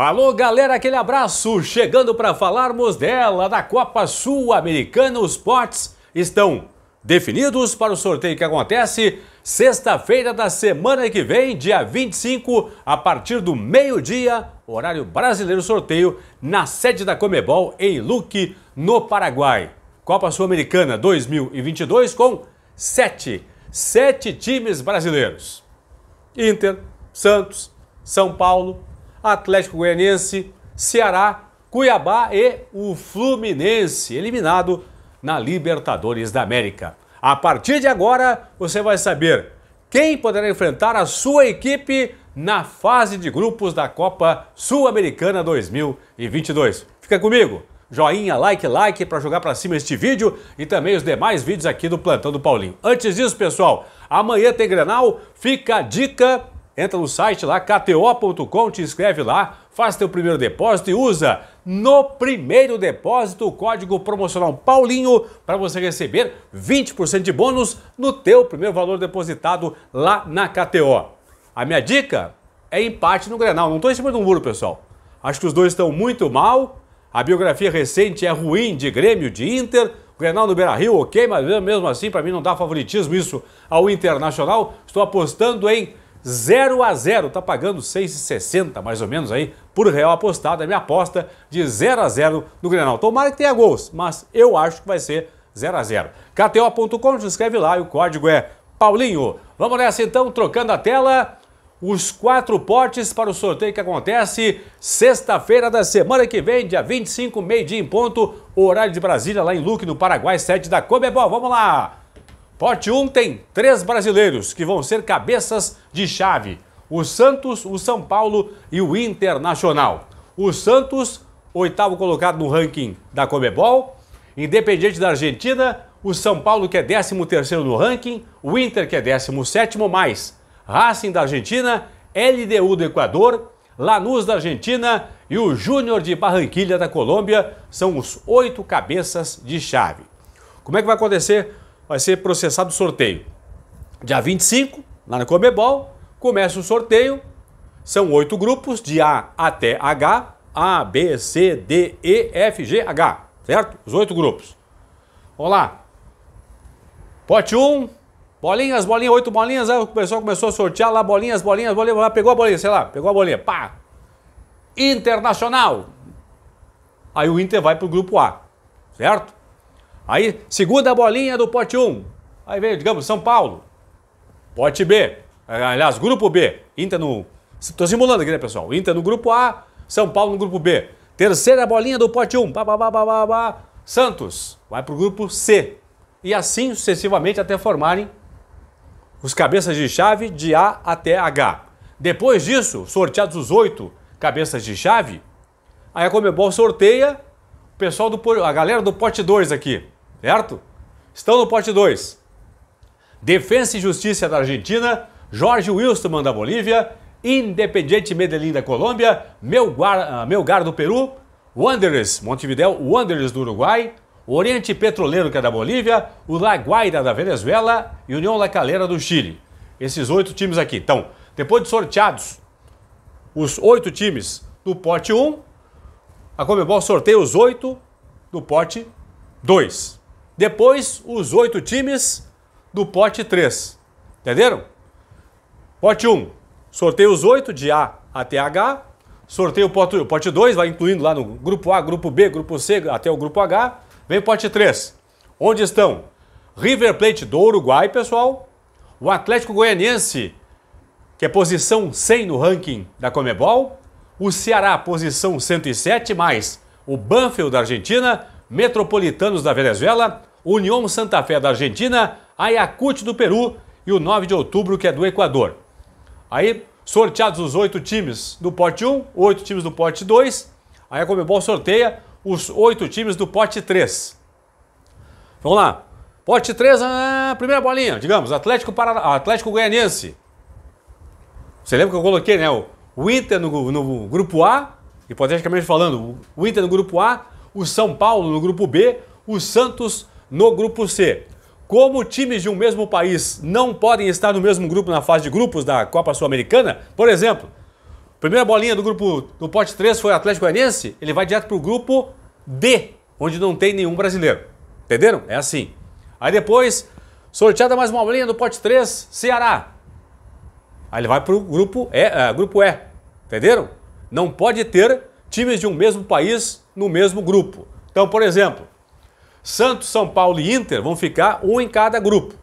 Alô, galera, aquele abraço! Chegando para falarmos dela, da Copa Sul-Americana, os potes estão definidos para o sorteio que acontece sexta-feira da semana que vem, dia 25, a partir do meio-dia, horário brasileiro sorteio, na sede da Comebol, em Luque, no Paraguai. Copa Sul-Americana 2022 com sete, sete times brasileiros. Inter, Santos, São Paulo, Atlético Goianiense, Ceará, Cuiabá e o Fluminense, eliminado na Libertadores da América. A partir de agora, você vai saber quem poderá enfrentar a sua equipe na fase de grupos da Copa Sul-Americana 2022. Fica comigo. Joinha, like, like para jogar para cima este vídeo e também os demais vídeos aqui do Plantão do Paulinho. Antes disso, pessoal, amanhã tem Grenal, fica a dica Entra no site lá, kto.com, te inscreve lá, faz teu primeiro depósito e usa no primeiro depósito o código promocional Paulinho para você receber 20% de bônus no teu primeiro valor depositado lá na KTO. A minha dica é empate no Grenal, não estou em cima de um muro, pessoal. Acho que os dois estão muito mal, a biografia recente é ruim de Grêmio, de Inter, o Grenal no Beira Rio, ok, mas mesmo assim, para mim não dá favoritismo isso ao Internacional. Estou apostando em 0 a 0 tá pagando 6,60 mais ou menos aí por real apostado. É minha aposta de 0 a 0 no Grenal. Tomara que tenha gols, mas eu acho que vai ser 0 a 0 KTO.com, se inscreve lá e o código é Paulinho. Vamos nessa então, trocando a tela. Os quatro potes para o sorteio que acontece sexta-feira da semana que vem, dia 25, meio-dia em ponto, horário de Brasília, lá em Luque, no Paraguai, sede da Comebol. Vamos lá! Pote 1 tem três brasileiros que vão ser cabeças de chave: o Santos, o São Paulo e o Internacional. O Santos, oitavo colocado no ranking da Comebol, independente da Argentina, o São Paulo que é décimo terceiro no ranking, o Inter que é décimo sétimo mais Racing da Argentina, LDU do Equador, Lanús da Argentina e o Júnior de Barranquilha da Colômbia são os oito cabeças de chave. Como é que vai acontecer vai ser processado o sorteio. Dia 25, lá na Comebol, começa o sorteio. São oito grupos, de A até H. A, B, C, D, E, F, G, H. Certo? Os oito grupos. Vamos lá. Pote 1, um, bolinhas, bolinhas, oito bolinhas. Aí o pessoal começou a sortear lá, bolinhas, bolinhas, bolinhas. pegou a bolinha, sei lá, pegou a bolinha. Pá! Internacional. Aí o Inter vai para o grupo A. Certo? Aí, segunda bolinha do pote 1. Aí veio, digamos, São Paulo. Pote B. Aliás, grupo B. Inter no. Estou simulando aqui, né, pessoal? Inter no grupo A, São Paulo no grupo B. Terceira bolinha do pote 1. Bah, bah, bah, bah, bah, Santos vai para o grupo C. E assim sucessivamente até formarem os cabeças de chave de A até H. Depois disso, sorteados os oito cabeças de chave, aí a é Comebol sorteia o pessoal do a galera do pote 2 aqui certo? Estão no pote 2. Defensa e Justiça da Argentina, Jorge Wilstermann da Bolívia, Independiente Medellín da Colômbia, Melgar, ah, Melgar do Peru, Wanderers, Montevideo, Wanderers do Uruguai, Oriente Petroleiro que é da Bolívia, o Laguaira da Venezuela e União La Calera do Chile. Esses oito times aqui. Então, depois de sorteados, os oito times do pote 1, um, a Comebol sorteia os oito do pote 2. Depois, os oito times do pote 3. Entenderam? Pote 1, sorteio os oito de A até H. Sorteio o pote 2, vai incluindo lá no grupo A, grupo B, grupo C, até o grupo H. Vem o pote 3, onde estão River Plate do Uruguai, pessoal. O Atlético Goianiense, que é posição 100 no ranking da Comebol. O Ceará, posição 107, mais o Banfield da Argentina, Metropolitanos da Venezuela, União Santa Fé da Argentina, Ayacucho do Peru e o 9 de outubro, que é do Equador. Aí, sorteados os oito times do pote 1, oito times do pote 2, aí a Comebol sorteia os oito times do pote 3. Vamos lá. Pote 3, a ah, primeira bolinha, digamos, Atlético, Parana... Atlético Goianiense. Você lembra que eu coloquei, né? O Inter no, no grupo A, hipoteticamente falando, o Inter no grupo A, o São Paulo no grupo B, o Santos no grupo C, como times de um mesmo país não podem estar no mesmo grupo na fase de grupos da Copa Sul-Americana, por exemplo, primeira bolinha do grupo do pote 3 foi o Atlético Goianiense, ele vai direto para o grupo D, onde não tem nenhum brasileiro. Entenderam? É assim. Aí depois, sorteada mais uma bolinha do pote 3, Ceará. Aí ele vai para o grupo E, uh, grupo E. Entenderam? Não pode ter times de um mesmo país no mesmo grupo. Então, por exemplo, Santos, São Paulo e Inter vão ficar um em cada grupo.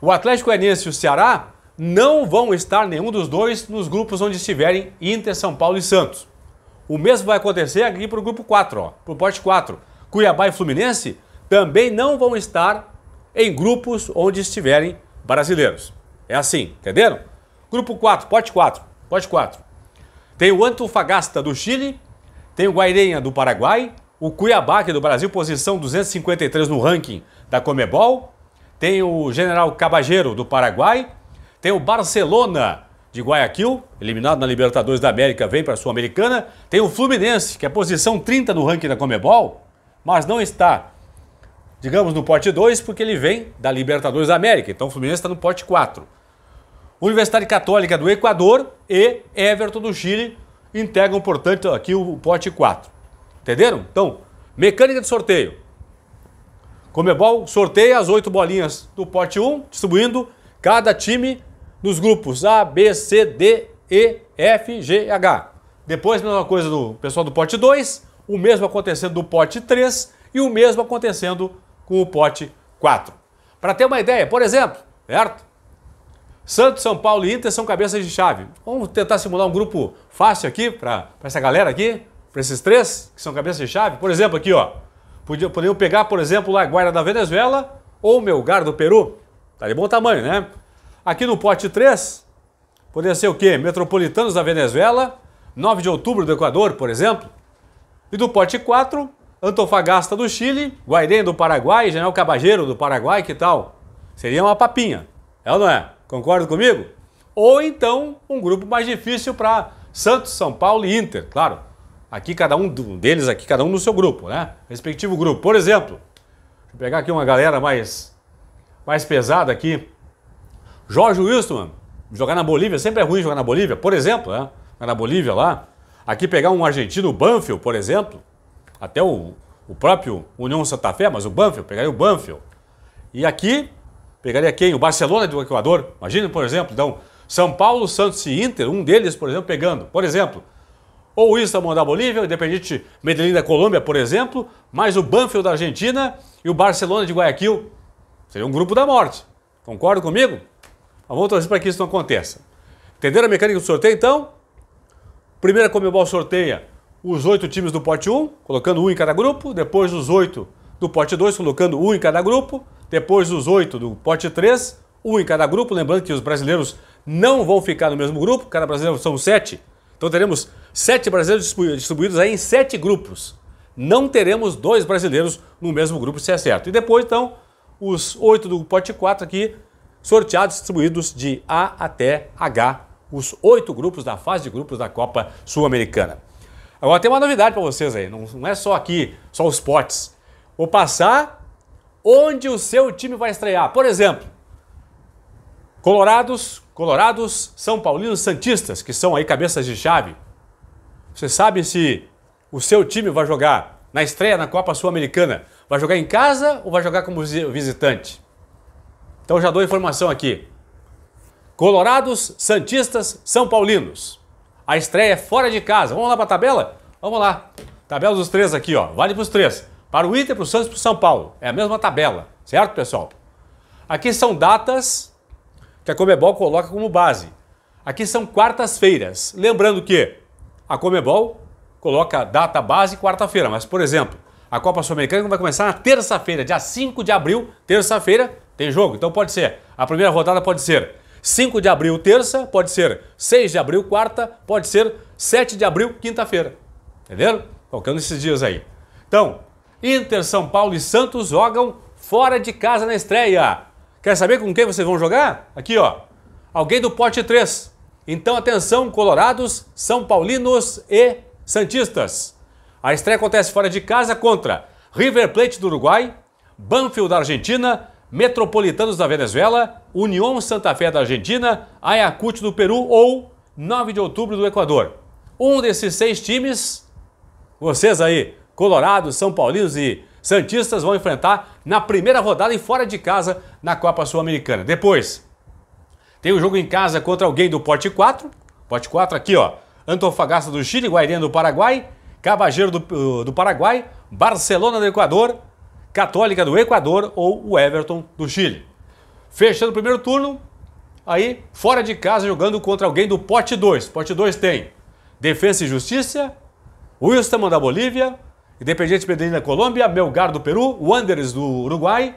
O Atlético Goianiense e o Ceará não vão estar nenhum dos dois nos grupos onde estiverem Inter, São Paulo e Santos. O mesmo vai acontecer aqui para o grupo 4, para o pote 4. Cuiabá e Fluminense também não vão estar em grupos onde estiverem brasileiros. É assim, entenderam? Grupo 4, pote 4, pote 4. Tem o Antofagasta do Chile, tem o Guairenha do Paraguai, o Cuiabá é do Brasil, posição 253 no ranking da Comebol. Tem o General Cabageiro do Paraguai. Tem o Barcelona de Guayaquil, eliminado na Libertadores da América, vem para a Sul-Americana. Tem o Fluminense, que é posição 30 no ranking da Comebol, mas não está, digamos, no pote 2, porque ele vem da Libertadores da América. Então o Fluminense está no pote 4. Universidade Católica do Equador e Everton do Chile integram, portanto, aqui o pote 4. Entenderam? Então, mecânica de sorteio. Comebol sorteia as oito bolinhas do pote 1, distribuindo cada time nos grupos A, B, C, D, E, F, G, H. Depois, mesma coisa do pessoal do pote 2, o mesmo acontecendo do pote 3 e o mesmo acontecendo com o pote 4. Para ter uma ideia, por exemplo, certo? Santos, São Paulo e Inter são cabeças de chave. Vamos tentar simular um grupo fácil aqui para essa galera aqui para esses três, que são cabeça de chave, por exemplo, aqui, ó. Poderiam pegar, por exemplo, lá a guarda da Venezuela ou o Melgar do Peru. Tá de bom tamanho, né? Aqui no pote 3, poderia ser o quê? Metropolitanos da Venezuela, 9 de outubro do Equador, por exemplo. E do pote 4, Antofagasta do Chile, Guairém do Paraguai, General Cabageiro do Paraguai, que tal? Seria uma papinha, é ou não é? Concorda comigo? Ou então um grupo mais difícil para Santos, São Paulo e Inter, claro. Aqui cada um deles aqui, cada um no seu grupo, né? Respectivo grupo. Por exemplo, deixa eu pegar aqui uma galera mais, mais pesada aqui. Jorge Wilson, jogar na Bolívia, sempre é ruim jogar na Bolívia, por exemplo, né? Na Bolívia lá. Aqui pegar um argentino, o Banfield, por exemplo. Até o, o próprio União Santa Fé, mas o Banfield, pegaria o Banfield. E aqui, pegaria quem? O Barcelona do Equador. Imagina, por exemplo, então, São Paulo, Santos e Inter, um deles, por exemplo, pegando. Por exemplo, ou o Istanbul da Bolívia, o Independiente Medellín da Colômbia, por exemplo, mais o Banfield da Argentina e o Barcelona de Guayaquil. Seria um grupo da morte. Concorda comigo? vamos trazer para que isso não aconteça. Entenderam a mecânica do sorteio, então? Primeira Comebol sorteia os oito times do pote 1, colocando um em cada grupo. Depois os oito do pote 2, colocando um em cada grupo. Depois os oito do pote 3, um em cada grupo. Lembrando que os brasileiros não vão ficar no mesmo grupo. Cada brasileiro são sete. Então teremos sete brasileiros distribuídos aí em sete grupos. Não teremos dois brasileiros no mesmo grupo, se é certo. E depois, então, os oito do pote 4 aqui, sorteados, distribuídos de A até H, os oito grupos da fase de grupos da Copa Sul-Americana. Agora tem uma novidade para vocês aí, não, não é só aqui, só os potes. Vou passar onde o seu time vai estrear. Por exemplo, Colorados, Colorados, São Paulinos, Santistas, que são aí cabeças de chave você sabe se o seu time vai jogar na estreia na Copa Sul-Americana? Vai jogar em casa ou vai jogar como visitante? Então já dou a informação aqui. Colorados, Santistas, São Paulinos. A estreia é fora de casa. Vamos lá para a tabela? Vamos lá. Tabela dos três aqui, ó. Vale para os três. Para o Inter, para o Santos e para o São Paulo. É a mesma tabela, certo, pessoal? Aqui são datas que a Comebol coloca como base. Aqui são quartas-feiras. Lembrando que a Comebol coloca data base quarta-feira, mas, por exemplo, a Copa Sul-Americana vai começar na terça-feira, dia 5 de abril, terça-feira tem jogo, então pode ser. A primeira rodada pode ser 5 de abril, terça, pode ser 6 de abril, quarta, pode ser 7 de abril, quinta-feira. Entenderam? Qualquer um desses dias aí. Então, Inter, São Paulo e Santos jogam fora de casa na estreia. Quer saber com quem vocês vão jogar? Aqui, ó. Alguém do pote 3. Então atenção, colorados, são paulinos e santistas. A estreia acontece fora de casa contra River Plate do Uruguai, Banfield da Argentina, Metropolitanos da Venezuela, União Santa Fé da Argentina, Ayacucho do Peru ou 9 de outubro do Equador. Um desses seis times, vocês aí, colorados, são paulinos e santistas, vão enfrentar na primeira rodada e fora de casa na Copa Sul-Americana. Depois, tem o um jogo em casa contra alguém do Porte 4. Porte 4 aqui, ó. Antofagasta do Chile, Guairinha do Paraguai, Cabageiro do, eh, do Paraguai, Barcelona do Equador, Católica do Equador ou o Everton do Chile. Fechando o primeiro turno, aí fora de casa jogando contra alguém do Pote 2. Pote 2 tem Defesa e Justiça, Wilstermann da Bolívia, Independiente Medellín da Colômbia, Melgar do Peru, Wanderers do Uruguai,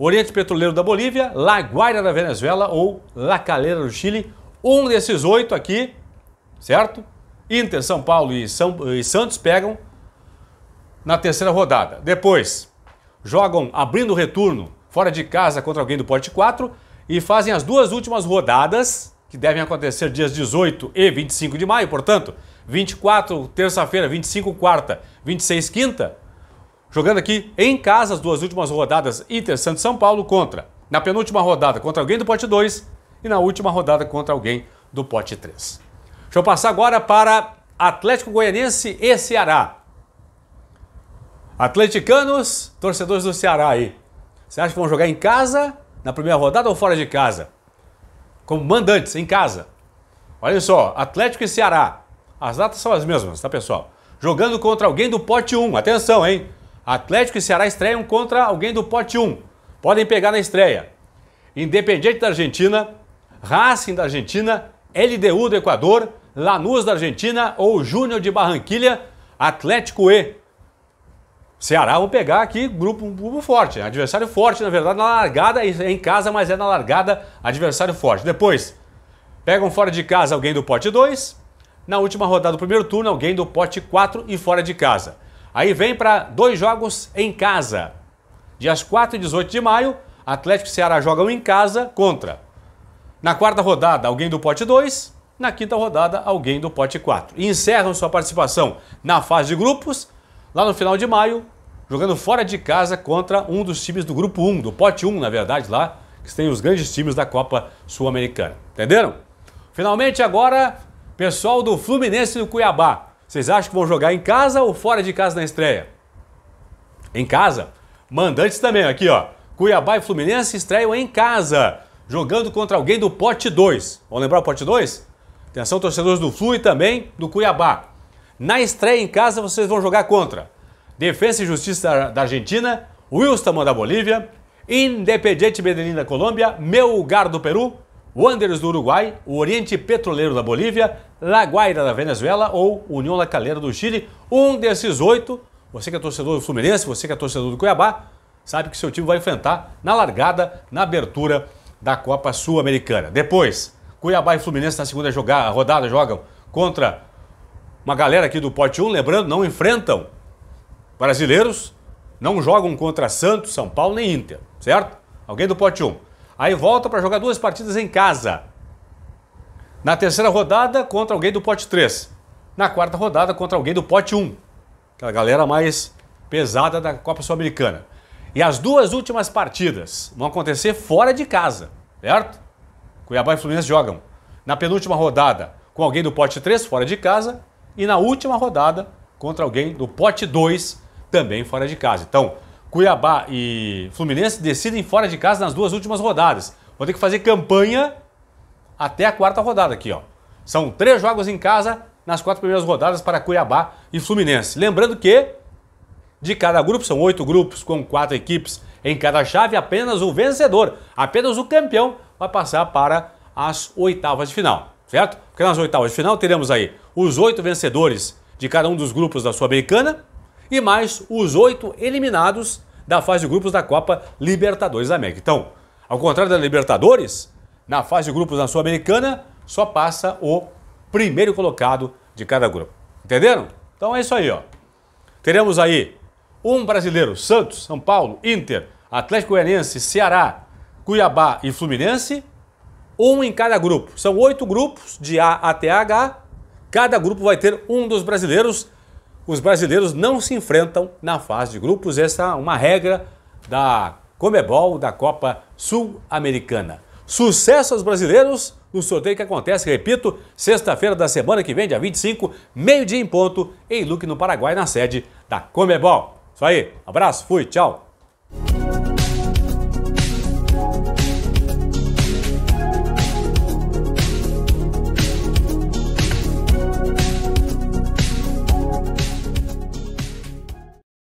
Oriente Petroleiro da Bolívia, La Guaira da Venezuela ou La Calera do Chile. Um desses oito aqui, certo? Inter, São Paulo e, São, e Santos pegam na terceira rodada. Depois, jogam abrindo o retorno fora de casa contra alguém do Porte 4 e fazem as duas últimas rodadas, que devem acontecer dias 18 e 25 de maio, portanto, 24 terça-feira, 25 quarta, 26 quinta, Jogando aqui em casa as duas últimas rodadas, Inter Santos São Paulo contra. Na penúltima rodada contra alguém do pote 2 e na última rodada contra alguém do pote 3. Deixa eu passar agora para Atlético Goianiense e Ceará. Atleticanos, torcedores do Ceará aí. Você acha que vão jogar em casa, na primeira rodada ou fora de casa? Como mandantes, em casa. Olha só, Atlético e Ceará. As datas são as mesmas, tá, pessoal? Jogando contra alguém do pote 1. Atenção, hein? Atlético e Ceará estreiam contra alguém do pote 1. Podem pegar na estreia. Independiente da Argentina, Racing da Argentina, LDU do Equador, Lanús da Argentina ou Júnior de Barranquilha, Atlético E. Ceará vão pegar aqui grupo, um grupo forte, adversário forte, na verdade, na largada, é em casa, mas é na largada, adversário forte. Depois, pegam fora de casa alguém do pote 2, na última rodada do primeiro turno, alguém do pote 4 e fora de casa. Aí vem para dois jogos em casa. Dias 4 e 18 de maio, Atlético e Ceará jogam em casa contra. Na quarta rodada, alguém do pote 2. Na quinta rodada, alguém do pote 4. E encerram sua participação na fase de grupos, lá no final de maio, jogando fora de casa contra um dos times do grupo 1, do pote 1, na verdade, lá, que tem os grandes times da Copa Sul-Americana. Entenderam? Finalmente, agora, pessoal do Fluminense e do Cuiabá. Vocês acham que vão jogar em casa ou fora de casa na estreia? Em casa? Mandantes também, aqui ó. Cuiabá e Fluminense estreiam em casa, jogando contra alguém do pote 2. Vão lembrar o pote 2? Atenção, torcedores do Flu e também do Cuiabá. Na estreia em casa, vocês vão jogar contra Defesa e Justiça da Argentina, Wilstermann da Bolívia, Independiente Medellín da Colômbia, Meu Lugar do Peru, Wanderers do Uruguai, o Oriente Petroleiro da Bolívia, La Guaira da Venezuela ou União La Calera do Chile. Um desses oito, você que é torcedor do Fluminense, você que é torcedor do Cuiabá, sabe que seu time vai enfrentar na largada, na abertura da Copa Sul-Americana. Depois, Cuiabá e Fluminense na segunda a rodada jogam contra uma galera aqui do Pote 1, lembrando, não enfrentam brasileiros, não jogam contra Santos, São Paulo nem Inter, certo? Alguém do Pote 1. Aí volta para jogar duas partidas em casa. Na terceira rodada, contra alguém do pote 3. Na quarta rodada, contra alguém do pote 1. Aquela é galera mais pesada da Copa Sul-Americana. E as duas últimas partidas vão acontecer fora de casa, certo? Cuiabá e Fluminense jogam na penúltima rodada com alguém do pote 3, fora de casa, e na última rodada contra alguém do pote 2, também fora de casa. Então, Cuiabá e Fluminense decidem fora de casa nas duas últimas rodadas. Vão ter que fazer campanha até a quarta rodada aqui, ó. São três jogos em casa nas quatro primeiras rodadas para Cuiabá e Fluminense. Lembrando que de cada grupo são oito grupos com quatro equipes em cada chave, apenas o vencedor, apenas o campeão vai passar para as oitavas de final, certo? Porque nas oitavas de final teremos aí os oito vencedores de cada um dos grupos da Sul-Americana e mais os oito eliminados da fase de grupos da Copa Libertadores da América. Então, ao contrário da Libertadores, na fase de grupos da Sul-Americana só passa o primeiro colocado de cada grupo. Entenderam? Então é isso aí, ó. Teremos aí um brasileiro, Santos, São Paulo, Inter, Atlético Goianiense, Ceará, Cuiabá e Fluminense, um em cada grupo. São oito grupos, de A até H. Cada grupo vai ter um dos brasileiros os brasileiros não se enfrentam na fase de grupos. Essa é uma regra da Comebol da Copa Sul-Americana. Sucesso aos brasileiros no sorteio que acontece, repito, sexta-feira da semana que vem, dia 25, meio-dia em ponto, em Luque, no Paraguai, na sede da Comebol. Isso aí, abraço, fui, tchau.